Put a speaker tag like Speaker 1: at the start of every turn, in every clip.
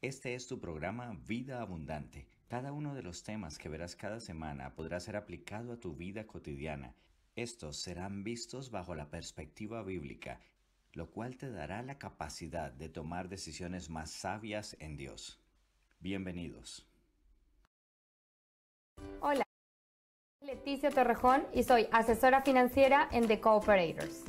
Speaker 1: Este es tu programa Vida Abundante. Cada uno de los temas que verás cada semana podrá ser aplicado a tu vida cotidiana. Estos serán vistos bajo la perspectiva bíblica, lo cual te dará la capacidad de tomar decisiones más sabias en Dios. Bienvenidos.
Speaker 2: Hola, soy Leticia Torrejón y soy asesora financiera en The Cooperators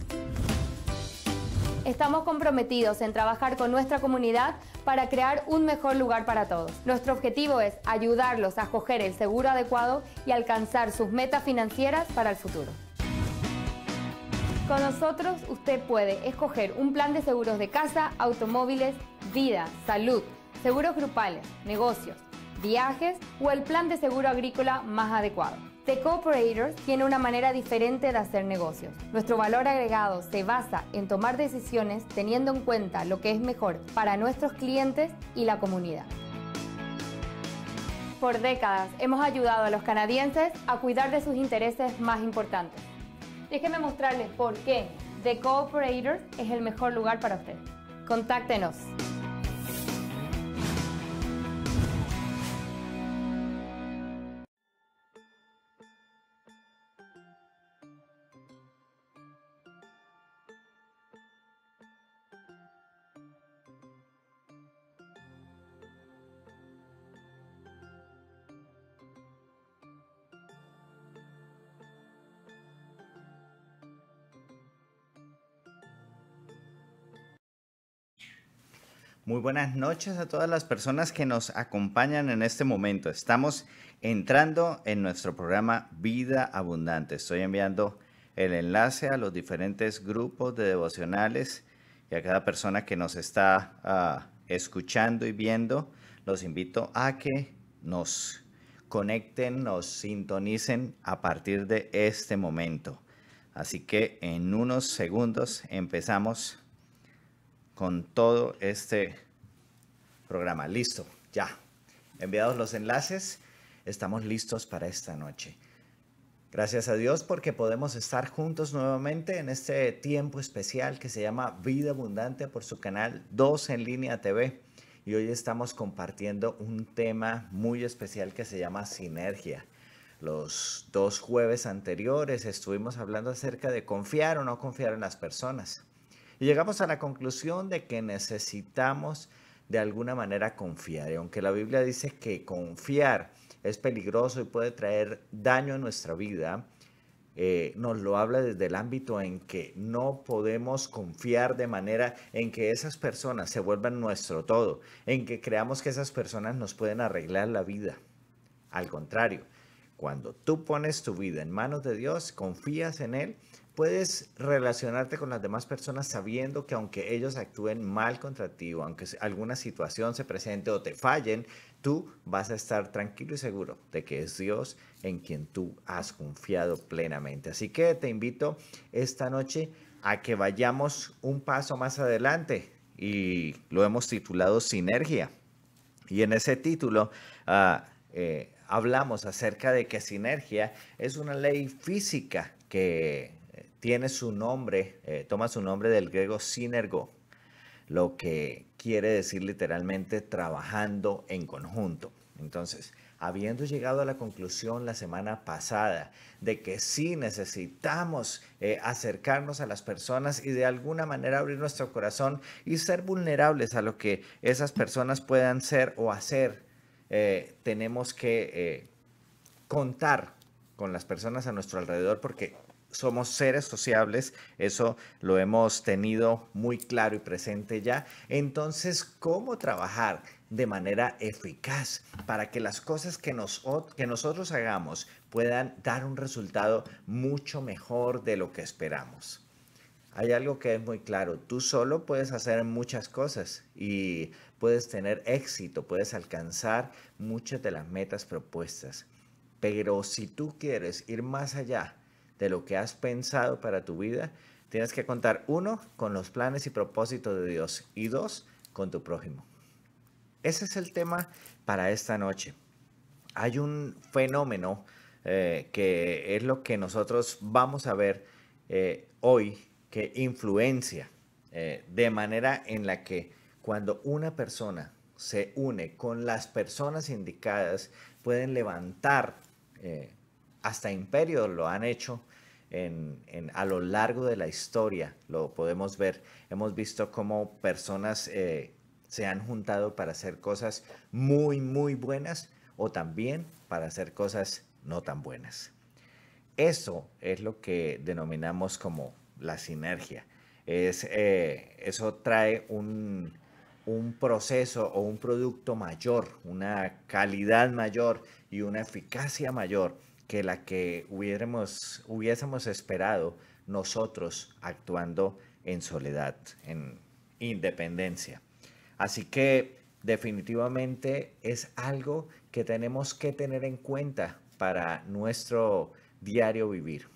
Speaker 2: estamos comprometidos en trabajar con nuestra comunidad para crear un mejor lugar para todos. Nuestro objetivo es ayudarlos a escoger el seguro adecuado y alcanzar sus metas financieras para el futuro. Con nosotros usted puede escoger un plan de seguros de casa, automóviles, vida, salud, seguros grupales, negocios, viajes o el plan de seguro agrícola más adecuado. The Cooperators tiene una manera diferente de hacer negocios. Nuestro valor agregado se basa en tomar decisiones teniendo en cuenta lo que es mejor para nuestros clientes y la comunidad. Por décadas hemos ayudado a los canadienses a cuidar de sus intereses más importantes. Déjenme mostrarles por qué The Cooperators es el mejor lugar para usted. Contáctenos.
Speaker 1: Muy buenas noches a todas las personas que nos acompañan en este momento. Estamos entrando en nuestro programa Vida Abundante. Estoy enviando el enlace a los diferentes grupos de devocionales y a cada persona que nos está ah, escuchando y viendo. Los invito a que nos conecten, nos sintonicen a partir de este momento. Así que en unos segundos empezamos con todo este programa. Listo, ya. Enviados los enlaces, estamos listos para esta noche. Gracias a Dios porque podemos estar juntos nuevamente en este tiempo especial que se llama Vida Abundante por su canal 2 en línea TV. Y hoy estamos compartiendo un tema muy especial que se llama sinergia. Los dos jueves anteriores estuvimos hablando acerca de confiar o no confiar en las personas. Y llegamos a la conclusión de que necesitamos de alguna manera confiar. Y aunque la Biblia dice que confiar es peligroso y puede traer daño a nuestra vida, eh, nos lo habla desde el ámbito en que no podemos confiar de manera en que esas personas se vuelvan nuestro todo, en que creamos que esas personas nos pueden arreglar la vida. Al contrario, cuando tú pones tu vida en manos de Dios, confías en Él puedes relacionarte con las demás personas sabiendo que aunque ellos actúen mal contra ti o aunque alguna situación se presente o te fallen, tú vas a estar tranquilo y seguro de que es Dios en quien tú has confiado plenamente. Así que te invito esta noche a que vayamos un paso más adelante y lo hemos titulado Sinergia. Y en ese título ah, eh, hablamos acerca de que sinergia es una ley física que tiene su nombre, eh, toma su nombre del griego sinergo, lo que quiere decir literalmente trabajando en conjunto. Entonces, habiendo llegado a la conclusión la semana pasada de que sí necesitamos eh, acercarnos a las personas y de alguna manera abrir nuestro corazón y ser vulnerables a lo que esas personas puedan ser o hacer, eh, tenemos que contar con las personas a nuestro alrededor porque somos seres sociables, eso lo hemos tenido muy claro y presente ya. Entonces, ¿cómo trabajar de manera eficaz para que las cosas que, nos, que nosotros hagamos puedan dar un resultado mucho mejor de lo que esperamos? Hay algo que es muy claro, tú solo puedes hacer muchas cosas y puedes tener éxito, puedes alcanzar muchas de las metas propuestas. Pero si tú quieres ir más allá, de lo que has pensado para tu vida, tienes que contar, uno, con los planes y propósitos de Dios y dos, con tu prójimo. Ese es el tema para esta noche. Hay un fenómeno eh, que es lo que nosotros vamos a ver eh, hoy que influencia eh, de manera en la que cuando una persona se une con las personas indicadas, pueden levantar hasta imperios lo han hecho a lo largo de la historia, lo podemos ver. Hemos visto cómo personas eh, se han juntado para hacer cosas muy, muy buenas o también para hacer cosas no tan buenas. Eso es lo que denominamos como la sinergia. Es, eh, eso trae un proceso o un producto mayor, una calidad mayor y una eficacia mayor que la que hubiéramos, hubiésemos esperado nosotros actuando en soledad, en independencia. Así que definitivamente es algo que tenemos que tener en cuenta para nuestro diario vivir.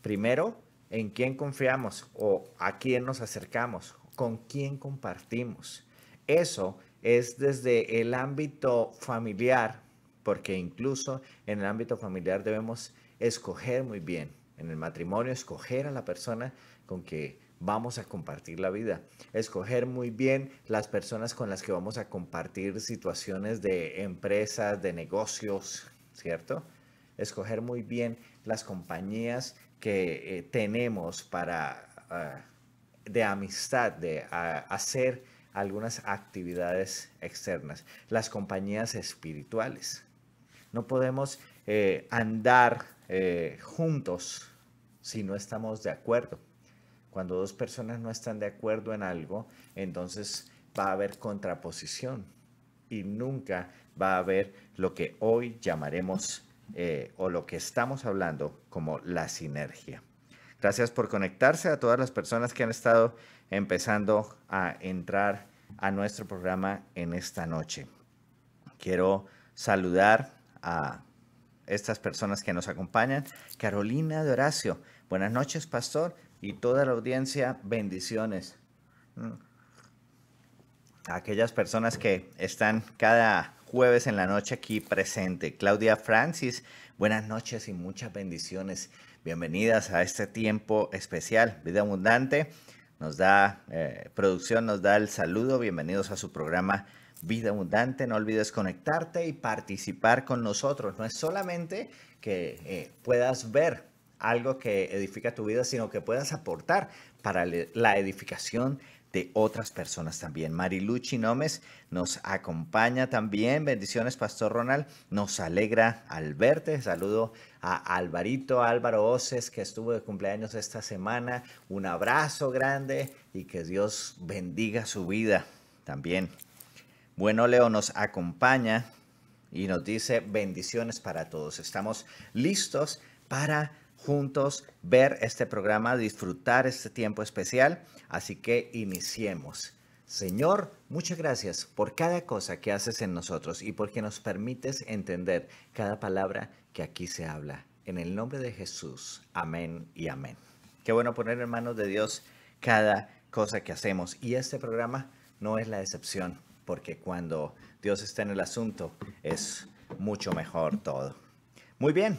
Speaker 1: Primero, en quién confiamos o a quién nos acercamos, con quién compartimos. Eso es desde el ámbito familiar, porque incluso en el ámbito familiar debemos escoger muy bien, en el matrimonio, escoger a la persona con que vamos a compartir la vida, escoger muy bien las personas con las que vamos a compartir situaciones de empresas, de negocios, ¿cierto? Escoger muy bien las compañías que eh, tenemos para ah, de amistad, de hacer algunas actividades externas, las compañías espirituales. No podemos eh, andar eh, juntos si no estamos de acuerdo. Cuando dos personas no están de acuerdo en algo, entonces va a haber contraposición y nunca va a haber lo que hoy llamaremos eh, o lo que estamos hablando como la sinergia. Gracias por conectarse a todas las personas que han estado empezando a entrar a nuestro programa en esta noche. Quiero saludar a estas personas que nos acompañan. Carolina de Horacio, buenas noches, pastor, y toda la audiencia, bendiciones. A mm. aquellas personas que están cada jueves en la noche aquí presente. Claudia Francis, buenas noches y muchas bendiciones. Bienvenidas a este tiempo especial, Vida Abundante. Nos da, eh, producción nos da el saludo. Bienvenidos a su programa Vida Abundante. No olvides conectarte y participar con nosotros. No es solamente que eh, puedas ver algo que edifica tu vida, sino que puedas aportar para la edificación de otras personas también. Mariluchi Nómez nos acompaña también. Bendiciones, Pastor Ronald. Nos alegra al verte. Saludo a Alvarito, Álvaro Oces, que estuvo de cumpleaños esta semana. Un abrazo grande y que Dios bendiga su vida también. Bueno, Leo nos acompaña y nos dice bendiciones para todos. Estamos listos para juntos ver este programa, disfrutar este tiempo especial. Así que iniciemos. Señor, muchas gracias por cada cosa que haces en nosotros y porque nos permites entender cada palabra que aquí se habla. En el nombre de Jesús. Amén y amén. Qué bueno poner en manos de Dios cada cosa que hacemos. Y este programa no es la excepción porque cuando Dios está en el asunto es mucho mejor todo. Muy bien,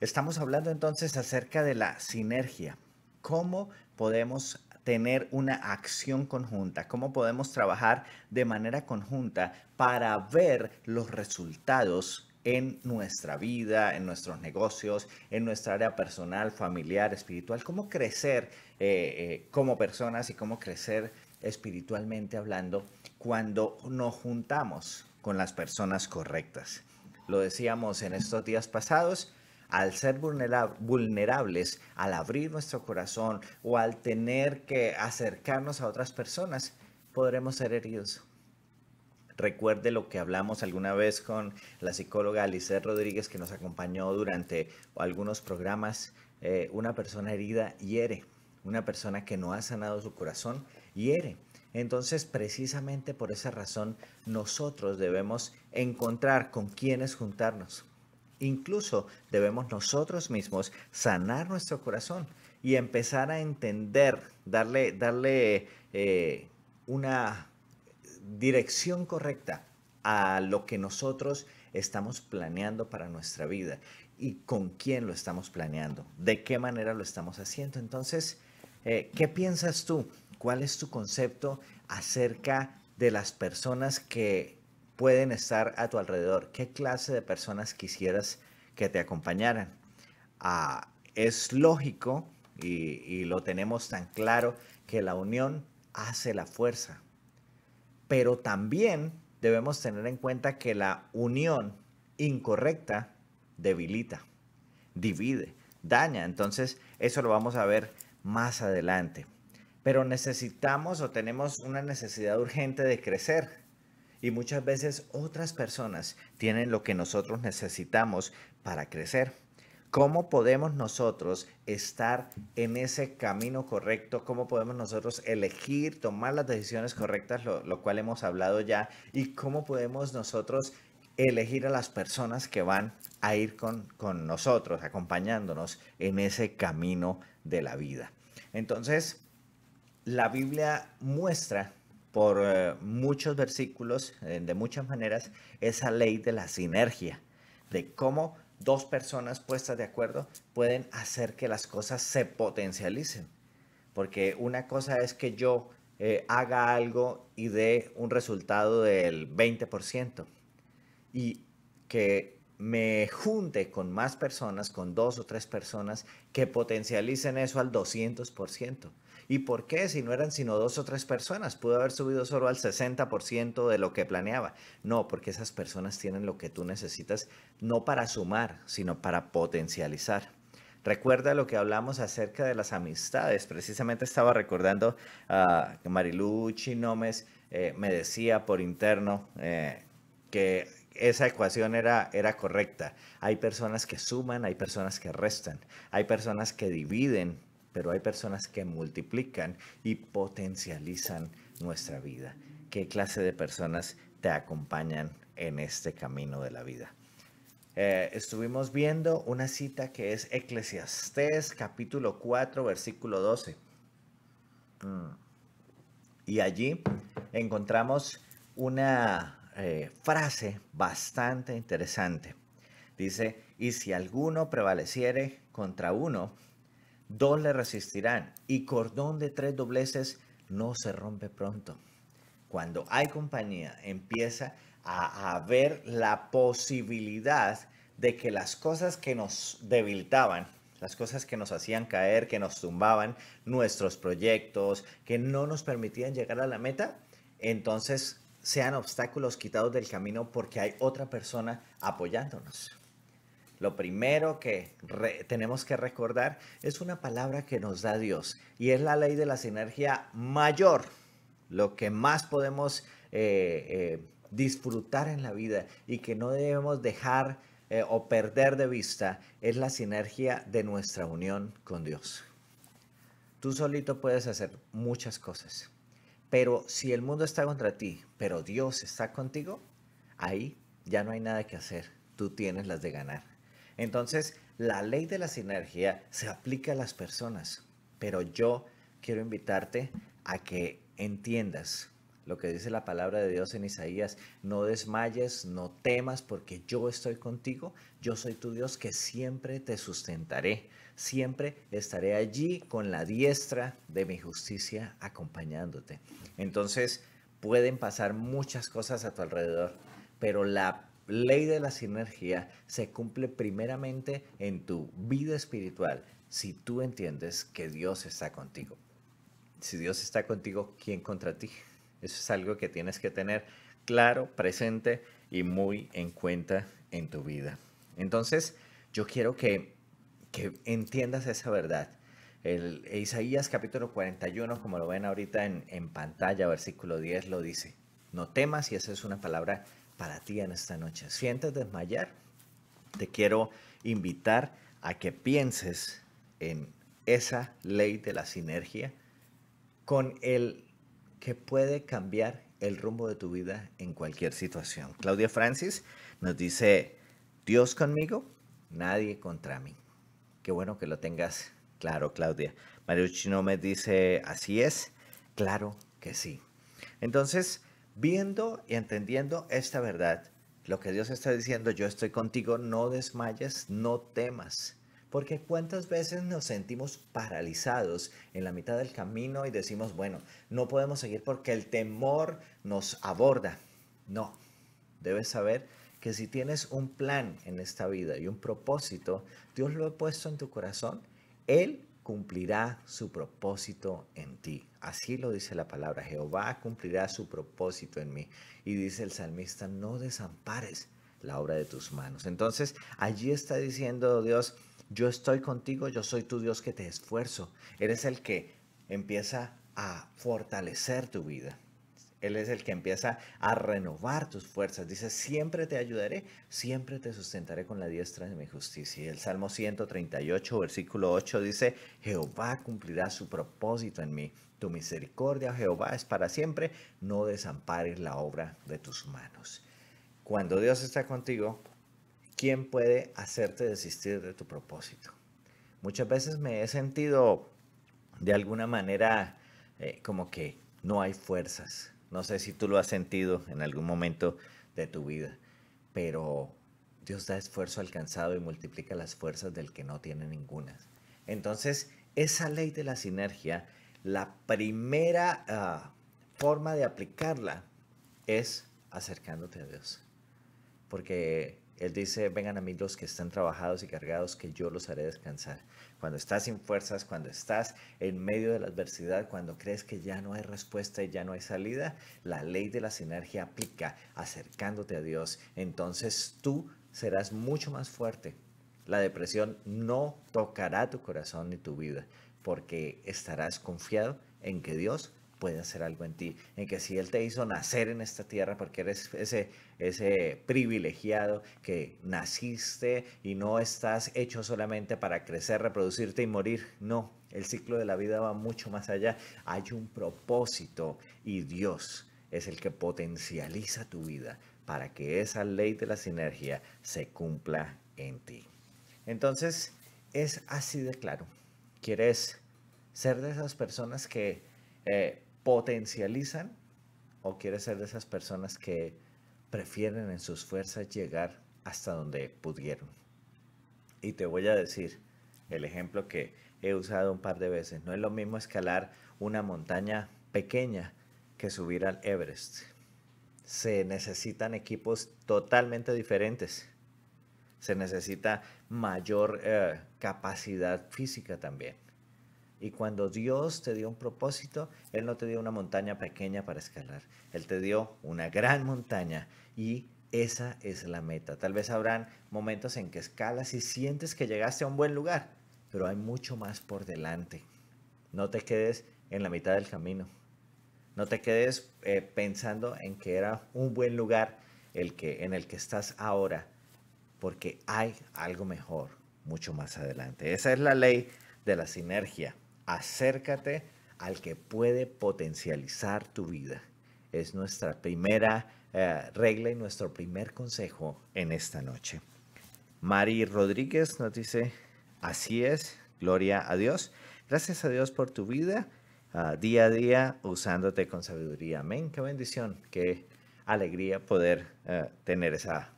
Speaker 1: estamos hablando entonces acerca de la sinergia. ¿Cómo podemos tener una acción conjunta, cómo podemos trabajar de manera conjunta para ver los resultados en nuestra vida, en nuestros negocios, en nuestra área personal, familiar, espiritual, cómo crecer eh, eh, como personas y cómo crecer espiritualmente hablando cuando nos juntamos con las personas correctas. Lo decíamos en estos días pasados, al ser vulnerables, al abrir nuestro corazón o al tener que acercarnos a otras personas, podremos ser heridos. Recuerde lo que hablamos alguna vez con la psicóloga Alice Rodríguez que nos acompañó durante algunos programas. Eh, una persona herida hiere, una persona que no ha sanado su corazón hiere. Entonces, precisamente por esa razón, nosotros debemos encontrar con quiénes juntarnos. Incluso debemos nosotros mismos sanar nuestro corazón y empezar a entender, darle, darle eh, una dirección correcta a lo que nosotros estamos planeando para nuestra vida y con quién lo estamos planeando, de qué manera lo estamos haciendo. Entonces, eh, ¿qué piensas tú? ¿Cuál es tu concepto acerca de las personas que pueden estar a tu alrededor? ¿Qué clase de personas quisieras que te acompañaran? Ah, es lógico y lo tenemos tan claro que la unión hace la fuerza. Pero también debemos tener en cuenta que la unión incorrecta debilita, divide, daña. Entonces, eso lo vamos a ver más adelante pero necesitamos o tenemos una necesidad urgente de crecer. Y muchas veces otras personas tienen lo que nosotros necesitamos para crecer. ¿Cómo podemos nosotros estar en ese camino correcto? ¿Cómo podemos nosotros elegir, tomar las decisiones correctas, lo, cual hemos hablado ya? ¿Y cómo podemos nosotros elegir a las personas que van a ir con, con nosotros, acompañándonos en ese camino de la vida? Entonces, la Biblia muestra por eh, muchos versículos, eh, de muchas maneras, esa ley de la sinergia, de cómo dos personas puestas de acuerdo pueden hacer que las cosas se potencialicen. Porque una cosa es que yo eh, haga algo y dé un resultado del 20% y que me junte con más personas, con dos o tres personas que potencialicen eso al 200%. ¿Y por qué? Si no eran sino dos o tres personas, pudo haber subido solo al 60% de lo que planeaba. No, porque esas personas tienen lo que tú necesitas, no para sumar, sino para potencializar. Recuerda lo que hablamos acerca de las amistades. Precisamente estaba recordando a ah, que Marilu eh, me decía por interno eh, que esa ecuación era, era correcta. Hay personas que suman, hay personas que restan, hay personas que dividen pero hay personas que multiplican y potencializan nuestra vida. ¿Qué clase de personas te acompañan en este camino de la vida? Eh, estuvimos viendo una cita que es Eclesiastés capítulo 4 versículo 12. Mm. Y allí encontramos una eh, frase bastante interesante. Dice, y si alguno prevaleciere contra uno, dos le resistirán y cordón de tres dobleces no se rompe pronto. Cuando hay compañía, empieza a haber la posibilidad de que las cosas que nos debilitaban, las cosas que nos hacían caer, que nos tumbaban, nuestros proyectos, que no nos permitían llegar a la meta, entonces sean obstáculos quitados del camino porque hay otra persona apoyándonos lo primero que tenemos que recordar es una palabra que nos da Dios y es la ley de la sinergia mayor, lo que más podemos eh, eh, disfrutar en la vida y que no debemos dejar eh, o perder de vista es la sinergia de nuestra unión con Dios. Tú solito puedes hacer muchas cosas, pero si el mundo está contra ti, pero Dios está contigo, ahí ya no hay nada que hacer, tú tienes las de ganar. Entonces, la ley de la sinergia se aplica a las personas, pero yo quiero invitarte a que entiendas lo que dice la palabra de Dios en Isaías, no desmayes, no temas, porque yo estoy contigo, yo soy tu Dios que siempre te sustentaré, siempre estaré allí con la diestra de mi justicia acompañándote. Entonces pueden pasar muchas cosas a tu alrededor, pero la ley de la sinergia se cumple primeramente en tu vida espiritual si tú entiendes que Dios está contigo. Si Dios está contigo, ¿quién contra ti? Eso es algo que tienes que tener claro, presente y muy en cuenta en tu vida. Entonces, yo quiero que, entiendas esa verdad. El, Isaías capítulo 41, como lo ven ahorita en, en pantalla, versículo 10, lo dice, no temas, y esa es una palabra para ti en esta noche. ¿Sientes desmayar? Te quiero invitar a que pienses en esa ley de la sinergia con el que puede cambiar el rumbo de tu vida en cualquier situación. Claudia Francis nos dice, Dios conmigo, nadie contra mí. Qué bueno que lo tengas claro, Claudia. Mario Chinome dice, así es, claro que sí. Entonces, viendo y entendiendo esta verdad, lo que Dios está diciendo, yo estoy contigo, no desmayes, no temas. Porque cuántas veces nos sentimos paralizados en la mitad del camino y decimos, bueno, no podemos seguir porque el temor nos aborda. No, debes saber que si tienes un plan en esta vida y un propósito, Dios lo ha puesto en tu corazón, Él cumplirá su propósito en ti. Así lo dice la palabra, Jehová cumplirá su propósito en mí. Y dice el salmista, no desampares la obra de tus manos. Entonces, allí está diciendo Dios, yo estoy contigo, yo soy tu Dios que te esfuerzo. Eres el que empieza a fortalecer tu vida. Él es el que empieza a renovar tus fuerzas. Dice, siempre te ayudaré, siempre te sustentaré con la diestra de mi justicia. Y el Salmo 138, versículo 8 dice, Jehová cumplirá su propósito en mí. Tu misericordia, Jehová, es para siempre. No desampares la obra de tus manos. Cuando Dios está contigo, ¿quién puede hacerte desistir de tu propósito? Muchas veces me he sentido de alguna manera eh, como que no hay fuerzas, no sé si tú lo has sentido en algún momento de tu vida, pero Dios da esfuerzo alcanzado y multiplica las fuerzas del que no tiene ninguna. Entonces, esa ley de la sinergia, la primera ah, forma de aplicarla es acercándote a Dios. Porque él dice, vengan a mí los que están trabajados y cargados, que yo los haré descansar. Cuando estás sin fuerzas, cuando estás en medio de la adversidad, cuando crees que ya no hay respuesta y ya no hay salida, la ley de la sinergia aplica acercándote a Dios. Entonces tú serás mucho más fuerte. La depresión no tocará tu corazón ni tu vida, porque estarás confiado en que Dios puede hacer algo en ti, en que si Él te hizo nacer en esta tierra, porque eres ese, ese privilegiado que naciste y no estás hecho solamente para crecer, reproducirte y morir, no, el ciclo de la vida va mucho más allá, hay un propósito y Dios es el que potencializa tu vida para que esa ley de la sinergia se cumpla en ti. Entonces, es así de claro. ¿Quieres ser de esas personas que eh, potencializan o quieres ser de esas personas que prefieren en sus fuerzas llegar hasta donde pudieron. Y te voy a decir el ejemplo que he usado un par de veces. No es lo mismo escalar una montaña pequeña que subir al Everest. Se necesitan equipos totalmente diferentes. Se necesita mayor eh, capacidad física también y cuando Dios te dio un propósito, Él no te dio una montaña pequeña para escalar. Él te dio una gran montaña y esa es la meta. Tal vez habrán momentos en que escalas y sientes que llegaste a un buen lugar, pero hay mucho más por delante. No te quedes en la mitad del camino. No te quedes eh, pensando en que era un buen lugar el que, en el que estás ahora, porque hay algo mejor mucho más adelante. Esa es la ley de la sinergia acércate al que puede potencializar tu vida. Es nuestra primera eh, regla y nuestro primer consejo en esta noche. Mari Rodríguez nos dice, así es, gloria a Dios. Gracias a Dios por tu vida, ah, día a día, usándote con sabiduría. Amén, qué bendición, qué alegría poder eh, tener esa,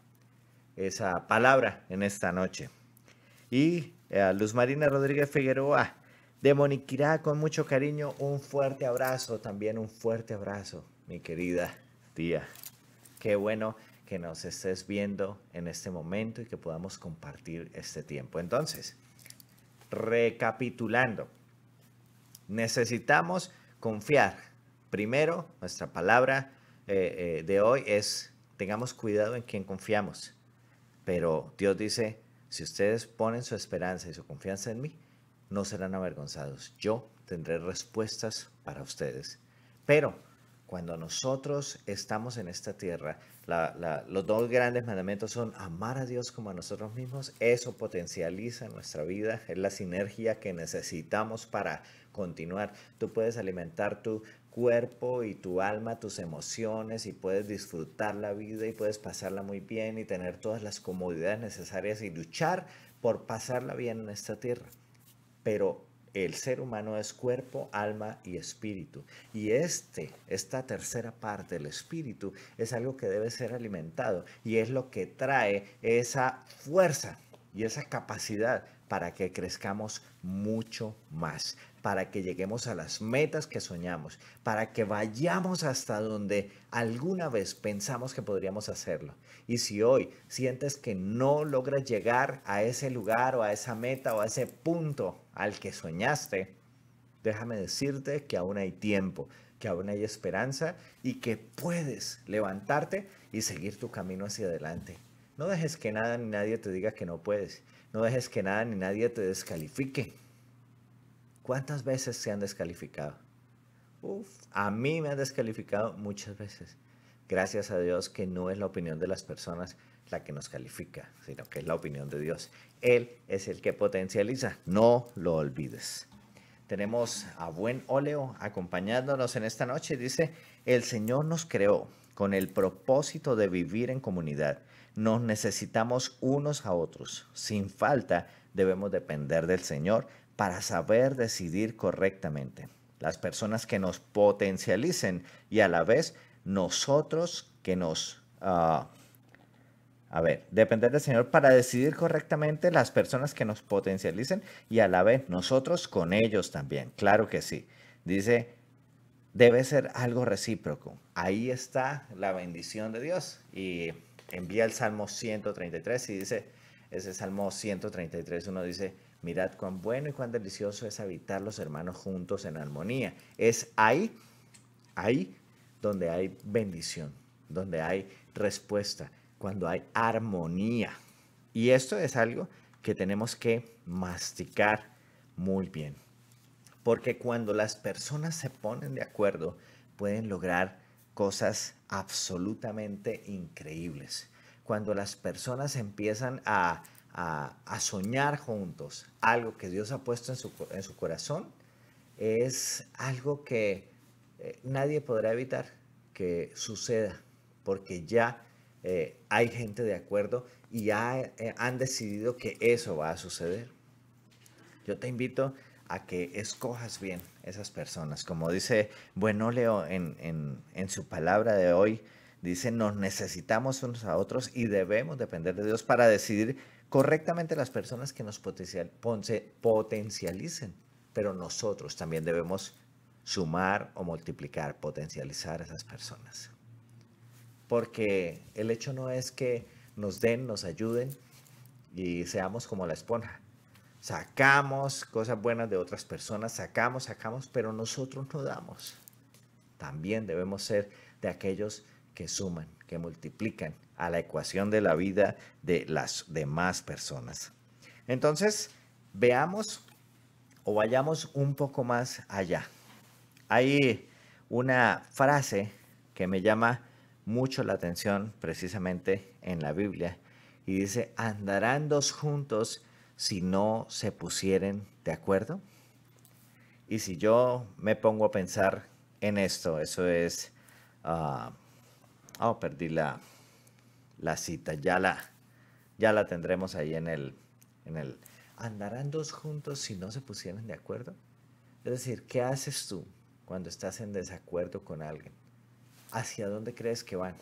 Speaker 1: esa palabra en esta noche. Y eh, Luz Marina Rodríguez Figueroa, de Moniquirá, con mucho cariño, un fuerte abrazo, también un fuerte abrazo, mi querida tía. Qué bueno que nos estés viendo en este momento y que podamos compartir este tiempo. Entonces, recapitulando, necesitamos confiar. Primero, nuestra palabra eh, eh, de hoy es, tengamos cuidado en quien confiamos. Pero Dios dice, si ustedes ponen su esperanza y su confianza en mí, no serán avergonzados. Yo tendré respuestas para ustedes. Pero cuando nosotros estamos en esta tierra, los dos grandes mandamientos son amar a Dios como a nosotros mismos. Eso potencializa nuestra vida, es la sinergia que necesitamos para continuar. Tú puedes alimentar tu cuerpo y tu alma, tus emociones y puedes disfrutar la vida y puedes pasarla muy bien y tener todas las comodidades necesarias y luchar por pasarla bien en esta tierra pero el ser humano es cuerpo, alma y espíritu. Y este, esta tercera parte, el espíritu, es algo que debe ser alimentado y es lo que trae esa fuerza y esa capacidad para que crezcamos mucho más para que lleguemos a las metas que soñamos, para que vayamos hasta donde alguna vez pensamos que podríamos hacerlo. Y si hoy sientes que no logras llegar a ese lugar o a esa meta o a ese punto al que soñaste, déjame decirte que aún hay tiempo, que aún hay esperanza y que puedes levantarte y seguir tu camino hacia adelante. No dejes que nada ni nadie te diga que no puedes. No dejes que nada ni nadie te descalifique. ¿Cuántas veces se han descalificado? Uf, a mí me han descalificado muchas veces. Gracias a Dios que no es la opinión de las personas la que nos califica, sino que es la opinión de Dios. Él es el que potencializa, no lo olvides. Tenemos a buen óleo acompañándonos en esta noche. Dice, el Señor nos creó con el propósito de vivir en comunidad. Nos necesitamos unos a otros. Sin falta debemos depender del Señor para saber decidir correctamente. Las personas que nos potencialicen y a la vez nosotros que nos... Ah, a ver, depender del Señor para decidir correctamente las personas que nos potencialicen y a la vez nosotros con ellos también. Claro que sí. Dice, debe ser algo recíproco. Ahí está la bendición de Dios. Y envía el Salmo 133 y dice, ese Salmo 133, uno dice, Mirad cuán bueno y cuán delicioso es habitar los hermanos juntos en armonía. Es ahí, ahí donde hay bendición, donde hay respuesta, cuando hay armonía. Y esto es algo que tenemos que masticar muy bien. Porque cuando las personas se ponen de acuerdo, pueden lograr cosas absolutamente increíbles. Cuando las personas empiezan a a, soñar juntos algo que Dios ha puesto en su, en su corazón, es algo que eh, nadie podrá evitar que suceda, porque ya eh, hay gente de acuerdo y ya eh, han decidido que eso va a suceder. Yo te invito a que escojas bien esas personas. Como dice Bueno Leo en, en su palabra de hoy, dice, nos necesitamos unos a otros y debemos depender de Dios para decidir correctamente las personas que nos potencialicen, pero nosotros también debemos sumar o multiplicar, potencializar a esas personas. Porque el hecho no es que nos den, nos ayuden y seamos como la esponja. Sacamos cosas buenas de otras personas, sacamos, sacamos, pero nosotros no damos. También debemos ser de aquellos que suman, que multiplican, a la ecuación de la vida de las demás personas. Entonces, veamos o vayamos un poco más allá. Hay una frase que me llama mucho la atención precisamente en la Biblia y dice, andarán dos juntos si no se pusieren de acuerdo. Y si yo me pongo a pensar en esto, eso es... Ah, oh, perdí la, la cita. Ya la, ya la tendremos ahí en el, en el... ¿Andarán dos juntos si no se pusieran de acuerdo? Es decir, ¿qué haces tú cuando estás en desacuerdo con alguien? ¿Hacia dónde crees que van?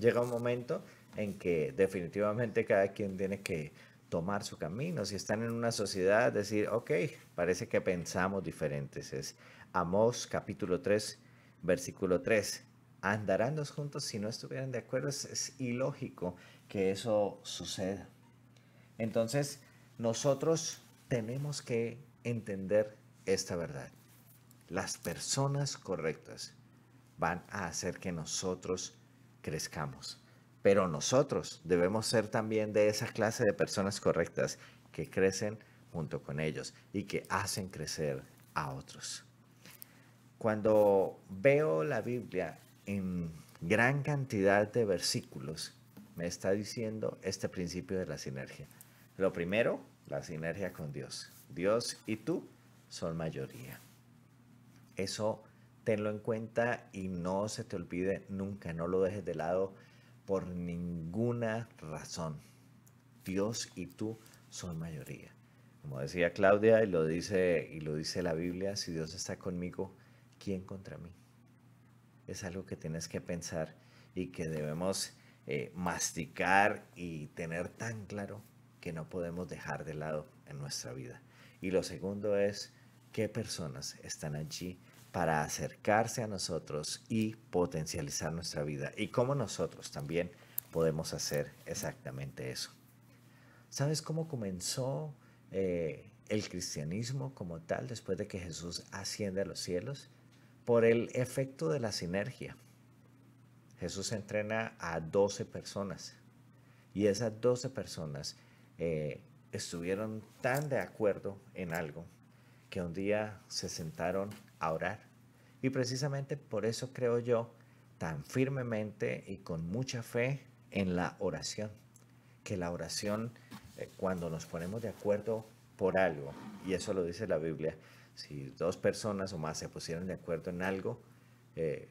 Speaker 1: Llega un momento en que definitivamente cada quien tiene que tomar su camino. Si están en una sociedad, decir, ok, parece que pensamos diferentes. Es Amós capítulo 3, versículo 3 andarán juntos si no estuvieran de acuerdo. Es, es, ilógico que eso suceda. Entonces, nosotros tenemos que entender esta verdad. Las personas correctas van a hacer que nosotros crezcamos. Pero nosotros debemos ser también de esa clase de personas correctas que crecen junto con ellos y que hacen crecer a otros. Cuando veo la Biblia en gran cantidad de versículos me está diciendo este principio de la sinergia. Lo primero, la sinergia con Dios. Dios y tú son mayoría. Eso tenlo en cuenta y no se te olvide nunca, no lo dejes de lado por ninguna razón. Dios y tú son mayoría. Como decía Claudia y lo dice y lo dice la Biblia, si Dios está conmigo, ¿quién contra mí? es algo que tienes que pensar y que debemos eh, masticar y tener tan claro que no podemos dejar de lado en nuestra vida. Y lo segundo es qué personas están allí para acercarse a nosotros y potencializar nuestra vida y cómo nosotros también podemos hacer exactamente eso. ¿Sabes cómo comenzó eh, el cristianismo como tal después de que Jesús asciende a los cielos? por el efecto de la sinergia. Jesús entrena a 12 personas y esas 12 personas eh, estuvieron tan de acuerdo en algo que un día se sentaron a orar. Y precisamente por eso creo yo tan firmemente y con mucha fe en la oración, que la oración eh, cuando nos ponemos de acuerdo por algo, y eso lo dice la Biblia, si dos personas o más se pusieron de acuerdo en algo eh,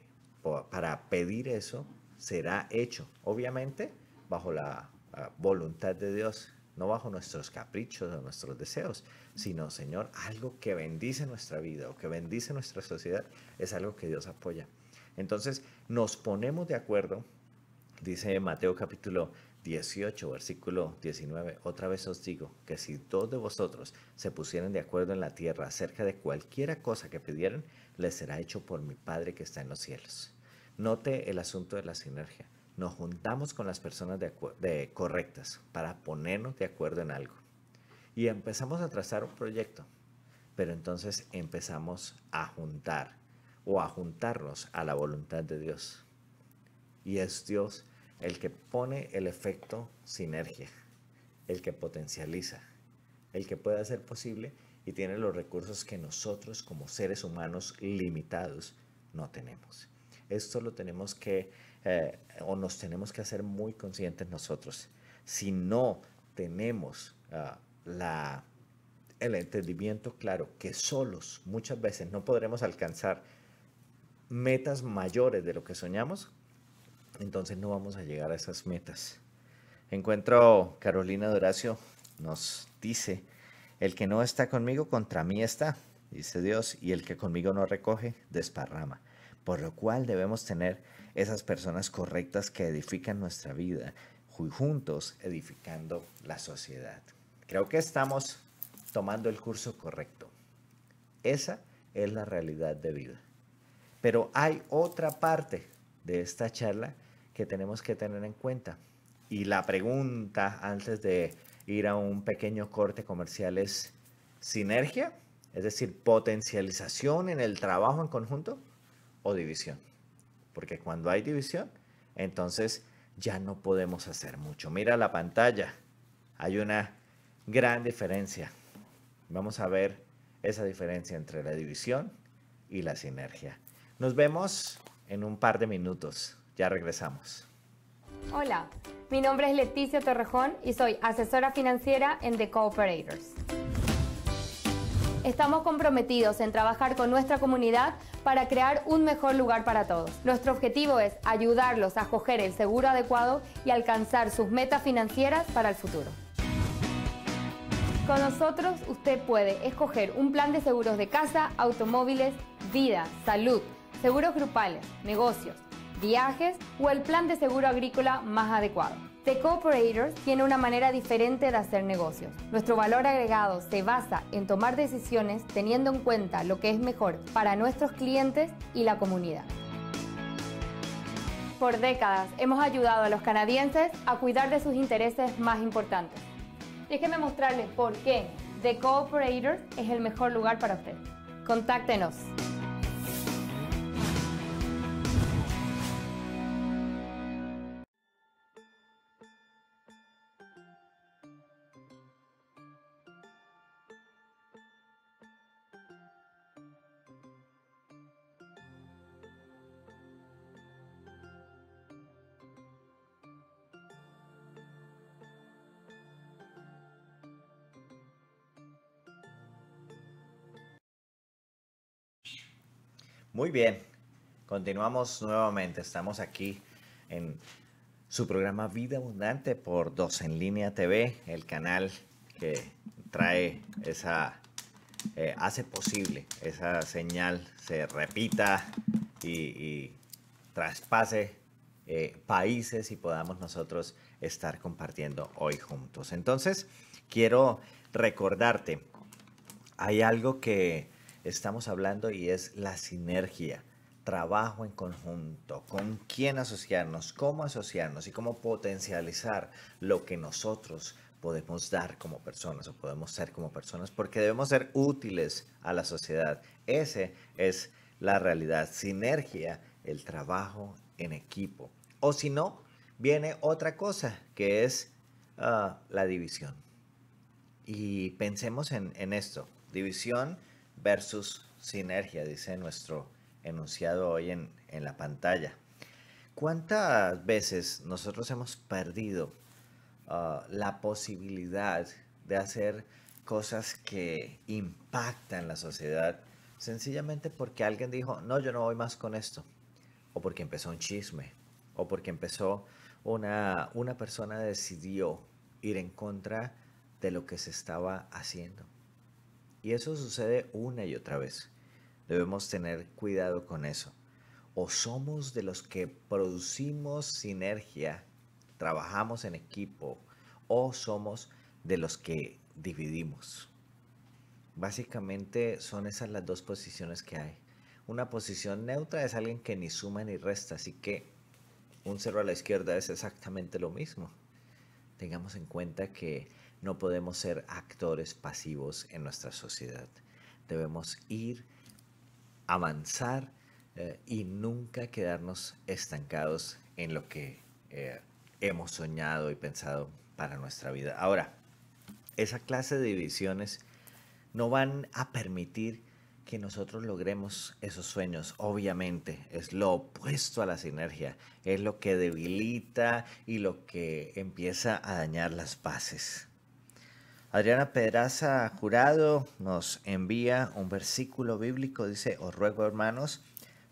Speaker 1: para pedir eso, será hecho. Obviamente, bajo la voluntad de Dios, no bajo nuestros caprichos o nuestros deseos, sino, Señor, algo que bendice nuestra vida o que bendice nuestra sociedad es algo que Dios apoya. Entonces, nos ponemos de acuerdo, dice Mateo capítulo 18, versículo 19, otra vez os digo que si dos de vosotros se pusieren de acuerdo en la tierra acerca de cualquiera cosa que pidieran, les será hecho por mi Padre que está en los cielos. Note el asunto de la sinergia. Nos juntamos con las personas de correctas para ponernos de acuerdo en algo. Y empezamos a trazar un proyecto, pero entonces empezamos a juntar o a juntarnos a la voluntad de Dios. Y es Dios el que pone el efecto sinergia, el que potencializa, el que puede hacer posible y tiene los recursos que nosotros como seres humanos limitados no tenemos. Esto lo tenemos que, eh, o nos tenemos que hacer muy conscientes nosotros. Si no tenemos ah, la, el entendimiento claro que solos muchas veces no podremos alcanzar metas mayores de lo que soñamos, entonces no vamos a llegar a esas metas. Encuentro Carolina Doracio nos dice, el que no está conmigo contra mí está, dice Dios, y el que conmigo no recoge, desparrama. Por lo cual debemos tener esas personas correctas que edifican nuestra vida, juntos edificando la sociedad. Creo que estamos tomando el curso correcto. Esa es la realidad de vida. Pero hay otra parte de esta charla que tenemos que tener en cuenta. Y la pregunta antes de ir a un pequeño corte comercial es, ¿sinergia? Es decir, potencialización en el trabajo en conjunto o división. Porque cuando hay división, entonces ya no podemos hacer mucho. Mira la pantalla, hay una gran diferencia. Vamos a ver esa diferencia entre la división y la sinergia. Nos vemos en un par de minutos. Ya regresamos.
Speaker 2: Hola, mi nombre es Leticia Torrejón y soy asesora financiera en The Cooperators. Estamos comprometidos en trabajar con nuestra comunidad para crear un mejor lugar para todos. Nuestro objetivo es ayudarlos a escoger el seguro adecuado y alcanzar sus metas financieras para el futuro. Con nosotros usted puede escoger un plan de seguros de casa, automóviles, vida, salud, seguros grupales, negocios viajes o el plan de seguro agrícola más adecuado. The Cooperator tiene una manera diferente de hacer negocios. Nuestro valor agregado se basa en tomar decisiones teniendo en cuenta lo que es mejor para nuestros clientes y la comunidad. Por décadas hemos ayudado a los canadienses a cuidar de sus intereses más importantes. Déjenme mostrarles por qué The Cooperator es el mejor lugar para usted. Contáctenos.
Speaker 1: Muy bien, continuamos nuevamente. Estamos aquí en su programa Vida Abundante por Dos en Línea TV, el canal que trae esa, eh, hace posible esa señal se repita y, traspase eh, países y podamos nosotros estar compartiendo hoy juntos. Entonces, quiero recordarte, hay algo que estamos hablando y es la sinergia, trabajo en conjunto, con quién asociarnos, cómo asociarnos y cómo potencializar lo que nosotros podemos dar como personas o podemos ser como personas porque debemos ser útiles a la sociedad. Ese es la realidad, sinergia, el trabajo en equipo. O si no, viene otra cosa que es ah, la división. Y pensemos en esto, división versus sinergia, dice nuestro enunciado hoy en, la pantalla. ¿Cuántas veces nosotros hemos perdido ah, la posibilidad de hacer cosas que impactan la sociedad sencillamente porque alguien dijo, no, yo no voy más con esto? O porque empezó un chisme, o porque empezó una, una persona decidió ir en contra de lo que se estaba haciendo. Y eso sucede una y otra vez. Debemos tener cuidado con eso. O somos de los que producimos sinergia, trabajamos en equipo, o somos de los que dividimos. Básicamente son esas las dos posiciones que hay. Una posición neutra es alguien que ni suma ni resta, así que un cero a la izquierda es exactamente lo mismo. Tengamos en cuenta que no podemos ser actores pasivos en nuestra sociedad. Debemos ir, avanzar eh, y nunca quedarnos estancados en lo que eh, hemos soñado y pensado para nuestra vida. Ahora, esa clase de divisiones no van a permitir que nosotros logremos esos sueños. Obviamente, es lo opuesto a la sinergia, es lo que debilita y lo que empieza a dañar las bases. Adriana Pedraza Jurado nos envía un versículo bíblico, dice, os ruego hermanos,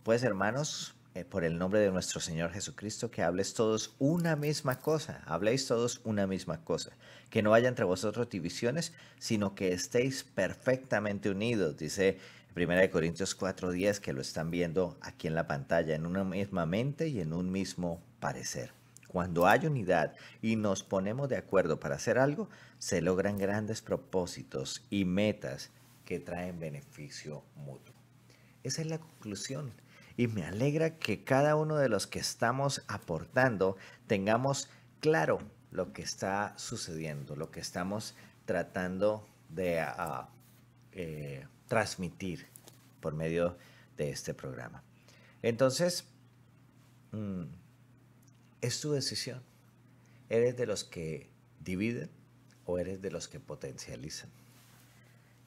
Speaker 1: pues hermanos, eh, por el nombre de nuestro Señor Jesucristo, que hables todos una misma cosa, habléis todos una misma cosa, que no haya entre vosotros divisiones, sino que estéis perfectamente unidos, dice 1 Corintios 4:10, que lo están viendo aquí en la pantalla, en una misma mente y en un mismo parecer. Cuando hay unidad y nos ponemos de acuerdo para hacer algo, se logran grandes propósitos y metas que traen beneficio mutuo. Esa es la conclusión. Y me alegra que cada uno de los que estamos aportando tengamos claro lo que está sucediendo, lo que estamos tratando de ah, eh, transmitir por medio de este programa. Entonces, mm, es tu decisión. ¿Eres de los que dividen o eres de los que potencializan?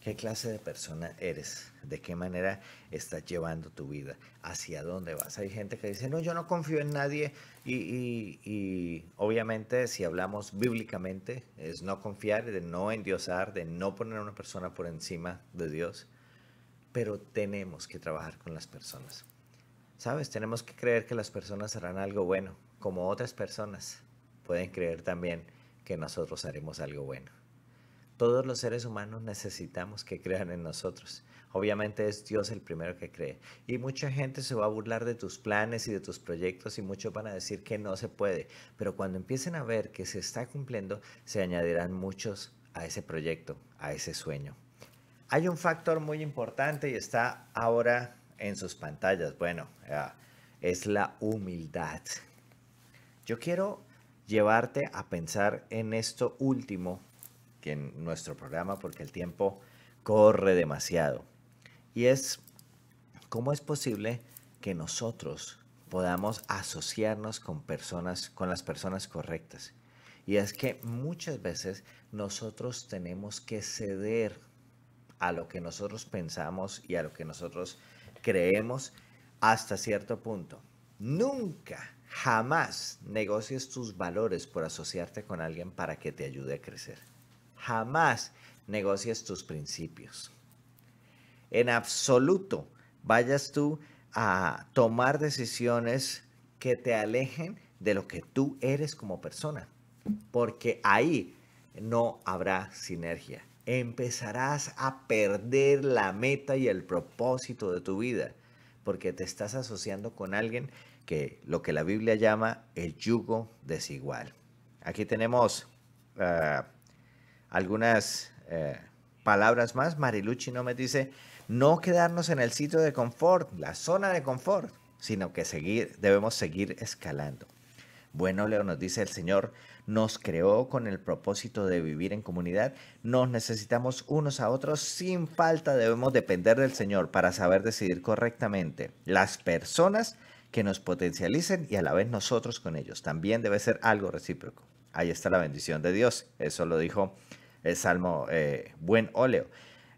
Speaker 1: ¿Qué clase de persona eres? ¿De qué manera estás llevando tu vida? ¿Hacia dónde vas? Hay gente que dice, no, yo no confío en nadie. Y, obviamente si hablamos bíblicamente, es no confiar, de no endiosar, de no poner a una persona por encima de Dios. Pero tenemos que trabajar con las personas. ¿Sabes? Tenemos que creer que las personas harán algo bueno, como otras personas, pueden creer también que nosotros haremos algo bueno. Todos los seres humanos necesitamos que crean en nosotros. Obviamente es Dios el primero que cree. Y mucha gente se va a burlar de tus planes y de tus proyectos y muchos van a decir que no se puede. Pero cuando empiecen a ver que se está cumpliendo, se añadirán muchos a ese proyecto, a ese sueño. Hay un factor muy importante y está ahora en sus pantallas. Bueno, ah, es la humildad. Yo quiero llevarte a pensar en esto último que en nuestro programa, porque el tiempo corre demasiado. Y es, ¿cómo es posible que nosotros podamos asociarnos con personas, con las personas correctas? Y es que muchas veces nosotros tenemos que ceder a lo que nosotros pensamos y a lo que nosotros creemos hasta cierto punto. Nunca Jamás negocies tus valores por asociarte con alguien para que te ayude a crecer. Jamás negocies tus principios. En absoluto vayas tú a tomar decisiones que te alejen de lo que tú eres como persona, porque ahí no habrá sinergia. Empezarás a perder la meta y el propósito de tu vida, porque te estás asociando con alguien que lo que la Biblia llama el yugo desigual. Aquí tenemos ah, algunas eh, palabras más. Mariluchi no me dice no quedarnos en el sitio de confort, la zona de confort, sino que seguir, debemos seguir escalando. Bueno, Leo nos dice el Señor, nos creó con el propósito de vivir en comunidad, nos necesitamos unos a otros, sin falta debemos depender del Señor para saber decidir correctamente. Las personas que nos potencialicen y a la vez nosotros con ellos. También debe ser algo recíproco. Ahí está la bendición de Dios. Eso lo dijo el Salmo eh, Buen Óleo.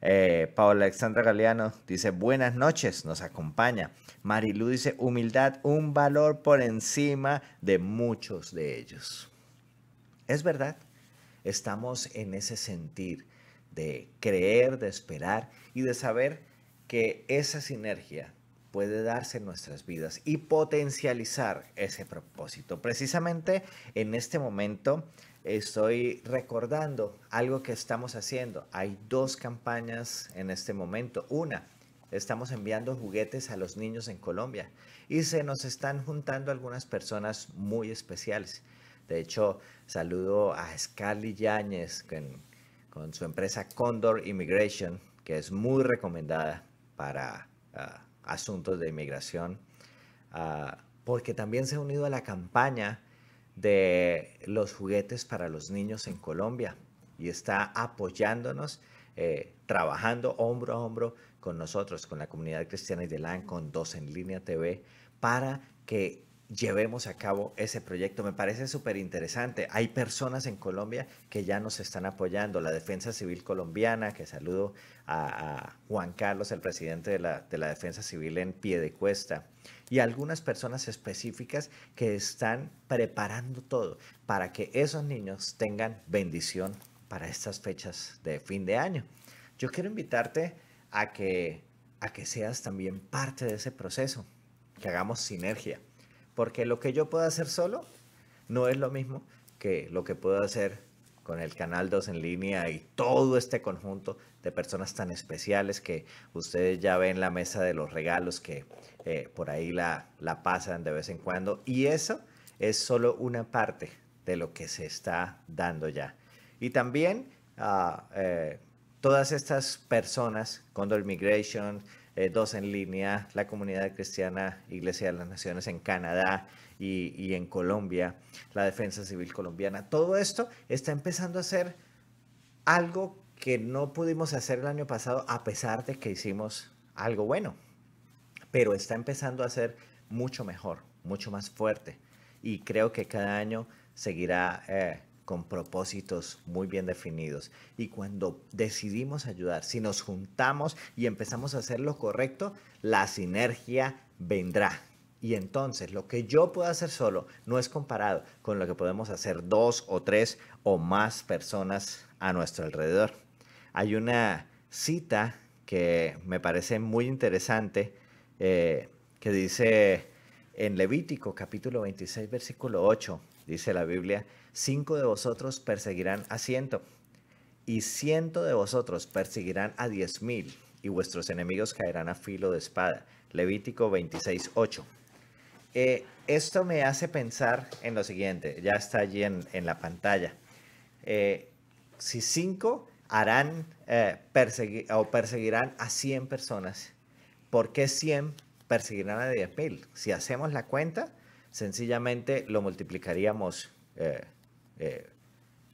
Speaker 1: Eh, Paola Alexandra Galeano dice buenas noches, nos acompaña. Marilu dice humildad, un valor por encima de muchos de ellos. Es verdad, estamos en ese sentir de creer, de esperar y de saber que esa sinergia puede darse en nuestras vidas y potencializar ese propósito. Precisamente en este momento estoy recordando algo que estamos haciendo. Hay dos campañas en este momento. Una, estamos enviando juguetes a los niños en Colombia y se nos están juntando algunas personas muy especiales. De hecho, saludo a Scarly Yáñez con, su empresa Condor Immigration, que es muy recomendada para... Ah, asuntos de inmigración, ah, porque también se ha unido a la campaña de los juguetes para los niños en Colombia y está apoyándonos, eh, trabajando hombro a hombro con nosotros, con la comunidad cristiana y de LAN, con Dos en Línea TV, para que llevemos a cabo ese proyecto. Me parece súper interesante. Hay personas en Colombia que ya nos están apoyando. La Defensa Civil Colombiana, que saludo a, Juan Carlos, el presidente de la, Defensa Civil en pie de cuesta. Y algunas personas específicas que están preparando todo para que esos niños tengan bendición para estas fechas de fin de año. Yo quiero invitarte a que seas también parte de ese proceso, que hagamos sinergia porque lo que yo puedo hacer solo no es lo mismo que lo que puedo hacer con el canal 2 en línea y todo este conjunto de personas tan especiales que ustedes ya ven la mesa de los regalos que eh, por ahí la, pasan de vez en cuando. Y eso es solo una parte de lo que se está dando ya. Y también a ah, eh, todas estas personas, Condor Migration, eh, dos en Línea, la comunidad cristiana Iglesia de las Naciones en Canadá y, en Colombia, la Defensa Civil Colombiana. Todo esto está empezando a ser algo que no pudimos hacer el año pasado a pesar de que hicimos algo bueno, pero está empezando a ser mucho mejor, mucho más fuerte y creo que cada año seguirá eh, con propósitos muy bien definidos. Y cuando decidimos ayudar, si nos juntamos y empezamos a hacer lo correcto, la sinergia vendrá. Y entonces lo que yo puedo hacer solo no es comparado con lo que podemos hacer dos o tres o más personas a nuestro alrededor. Hay una cita que me parece muy interesante eh, que dice en Levítico capítulo 26 versículo 8 dice la Biblia, cinco de vosotros perseguirán a ciento, y ciento de vosotros perseguirán a diez mil, y vuestros enemigos caerán a filo de espada. Levítico 26, 8. Eh, esto me hace pensar en lo siguiente, ya está allí en, la pantalla. Eh, si cinco harán eh, o perseguirán a 100 personas, ¿por qué 100 perseguirán a 10.000? Si hacemos la cuenta, sencillamente lo multiplicaríamos, eh, eh,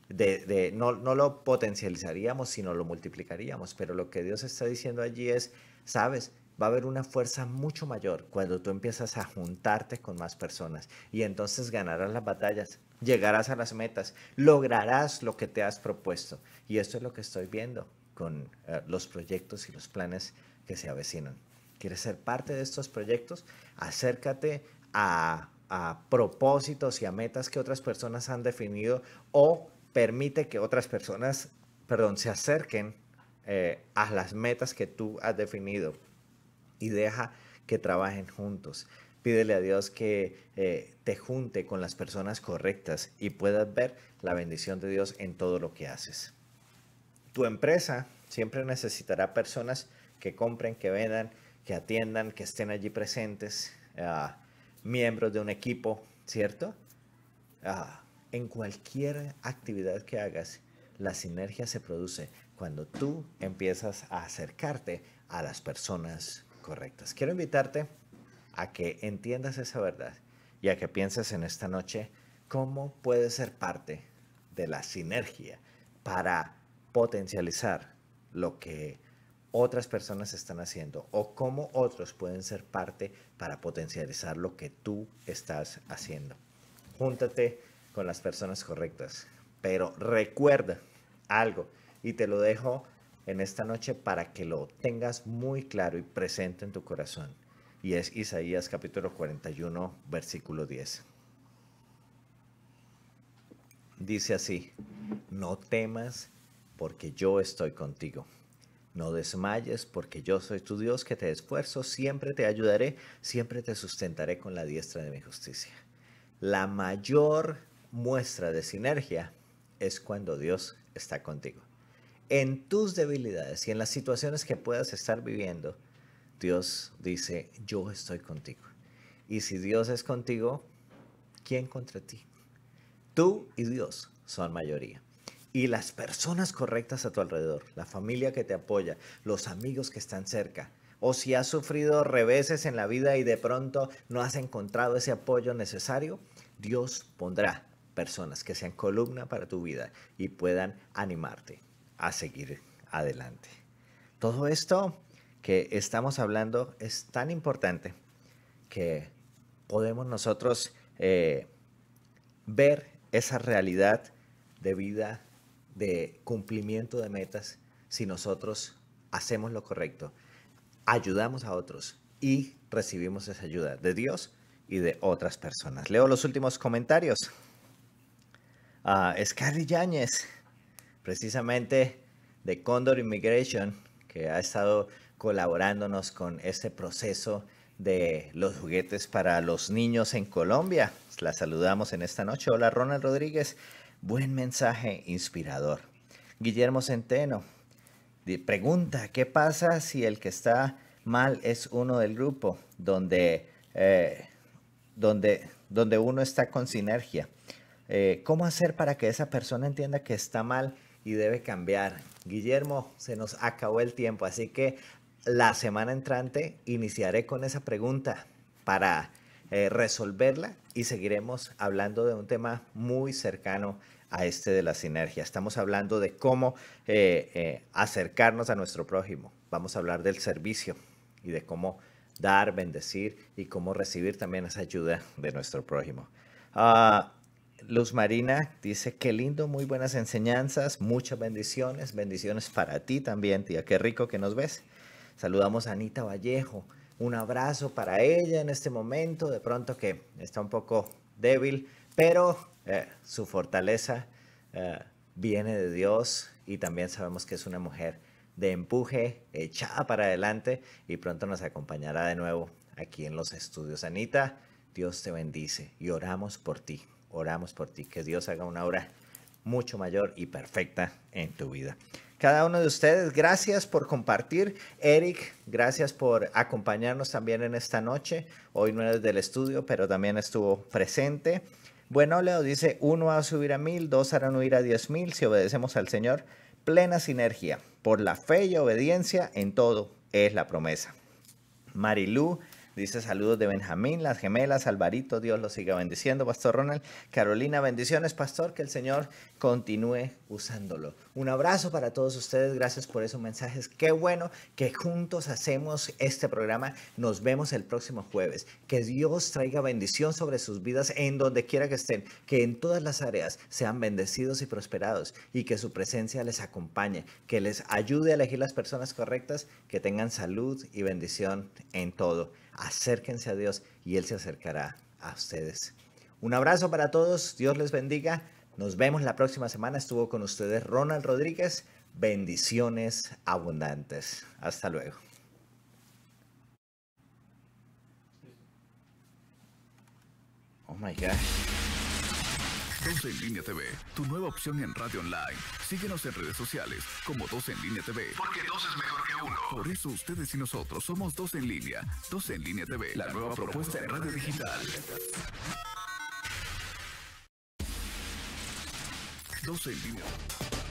Speaker 1: de, no, no lo potencializaríamos, sino lo multiplicaríamos. Pero lo que Dios está diciendo allí es, sabes, va a haber una fuerza mucho mayor cuando tú empiezas a juntarte con más personas y entonces ganarás las batallas, llegarás a las metas, lograrás lo que te has propuesto. Y esto es lo que estoy viendo con eh, los proyectos y los planes que se avecinan. ¿Quieres ser parte de estos proyectos? Acércate a a propósitos y a metas que otras personas han definido o permite que otras personas, perdón, se acerquen eh, a las metas que tú has definido y deja que trabajen juntos. Pídele a Dios que eh, te junte con las personas correctas y puedas ver la bendición de Dios en todo lo que haces. Tu empresa siempre necesitará personas que compren, que vendan, que atiendan, que estén allí presentes. Ah, miembros de un equipo, ¿cierto? Ah, en cualquier actividad que hagas, la sinergia se produce cuando tú empiezas a acercarte a las personas correctas. Quiero invitarte a que entiendas esa verdad y a que pienses en esta noche cómo puedes ser parte de la sinergia para potencializar lo que otras personas están haciendo o cómo otros pueden ser parte para potencializar lo que tú estás haciendo. Júntate con las personas correctas, pero recuerda algo y te lo dejo en esta noche para que lo tengas muy claro y presente en tu corazón. Y es Isaías capítulo 41, versículo 10. Dice así, no temas porque yo estoy contigo no desmayes, porque yo soy tu Dios que te esfuerzo, siempre te ayudaré, siempre te sustentaré con la diestra de mi justicia. La mayor muestra de sinergia es cuando Dios está contigo. En tus debilidades y en las situaciones que puedas estar viviendo, Dios dice, yo estoy contigo. Y si Dios es contigo, ¿quién contra ti? Tú y Dios son mayoría y las personas correctas a tu alrededor, la familia que te apoya, los amigos que están cerca. O si has sufrido reveses en la vida y de pronto no has encontrado ese apoyo necesario, Dios pondrá personas que sean columna para tu vida y puedan animarte a seguir adelante. Todo esto que estamos hablando es tan importante que podemos nosotros eh, ver esa realidad de vida de cumplimiento de metas si nosotros hacemos lo correcto, ayudamos a otros y recibimos esa ayuda de Dios y de otras personas. Leo los últimos comentarios. a ah, Scarly Yáñez, precisamente de Condor Immigration, que ha estado colaborándonos con este proceso de los juguetes para los niños en Colombia. La saludamos en esta noche. Hola Ronald Rodríguez, Buen mensaje inspirador. Guillermo Centeno pregunta, ¿qué pasa si el que está mal es uno del grupo donde, eh, donde, donde uno está con sinergia? Eh, ¿Cómo hacer para que esa persona entienda que está mal y debe cambiar? Guillermo, se nos acabó el tiempo, así que la semana entrante iniciaré con esa pregunta para eh, resolverla y seguiremos hablando de un tema muy cercano a este de la sinergia. Estamos hablando de cómo eh, eh, acercarnos a nuestro prójimo. Vamos a hablar del servicio y de cómo dar, bendecir y cómo recibir también esa ayuda de nuestro prójimo. Ah, Luz Marina dice, qué lindo, muy buenas enseñanzas, muchas bendiciones, bendiciones para ti también, tía, qué rico que nos ves. Saludamos a Anita Vallejo, un abrazo para ella en este momento, de pronto que está un poco débil, pero eh, su fortaleza eh, viene de Dios y también sabemos que es una mujer de empuje, echada para adelante y pronto nos acompañará de nuevo aquí en los estudios. Anita, Dios te bendice y oramos por ti, oramos por ti, que Dios haga una obra mucho mayor y perfecta en tu vida. Cada uno de ustedes, gracias por compartir. Eric, gracias por acompañarnos también en esta noche. Hoy no es del estudio, pero también estuvo presente. Bueno, Leo dice, uno a subir a mil, dos harán huir a diez mil si obedecemos al Señor. Plena sinergia, por la fe y obediencia en todo es la promesa. Marilú Dice saludos de Benjamín, las gemelas, Alvarito, Dios los siga bendiciendo, Pastor Ronald. Carolina, bendiciones, Pastor, que el Señor continúe usándolo. Un abrazo para todos ustedes, gracias por esos mensajes. Qué bueno que juntos hacemos este programa. Nos vemos el próximo jueves. Que Dios traiga bendición sobre sus vidas en donde quiera que estén, que en todas las áreas sean bendecidos y prosperados y que su presencia les acompañe, que les ayude a elegir las personas correctas, que tengan salud y bendición en todo acérquense a Dios y Él se acercará a ustedes. Un abrazo para todos, Dios les bendiga, nos vemos la próxima semana, estuvo con ustedes Ronald Rodríguez, bendiciones abundantes, hasta luego. Oh my gosh. 12 en línea TV, tu nueva opción en radio online. Síguenos en redes sociales como 12 en línea TV. Porque 2 es mejor que uno. Por eso ustedes y nosotros somos 12 en línea. 12 en línea TV, la, nueva propuesta en radio digital. 12 en línea.